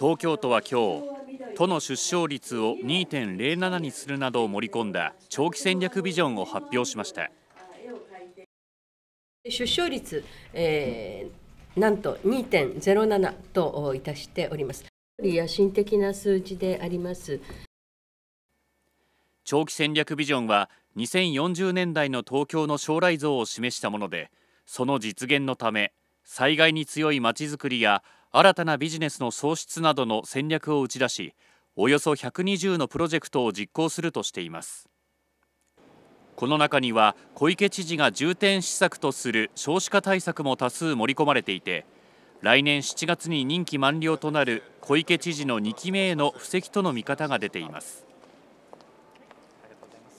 東京都は今日都の出生率を2.07にするなどを盛り込んだ長期戦略ビジョンを発表しました出生率、えー、なんと2.07といたしております野心的な数字であります長期戦略ビジョンは2040年代の東京の将来像を示したものでその実現のため災害に強いまちづくりや新たなビジネスの創出などの戦略を打ち出しおよそ120のプロジェクトを実行するとしていますこの中には小池知事が重点施策とする少子化対策も多数盛り込まれていて来年7月に任期満了となる小池知事の2期目への布石との見方が出ています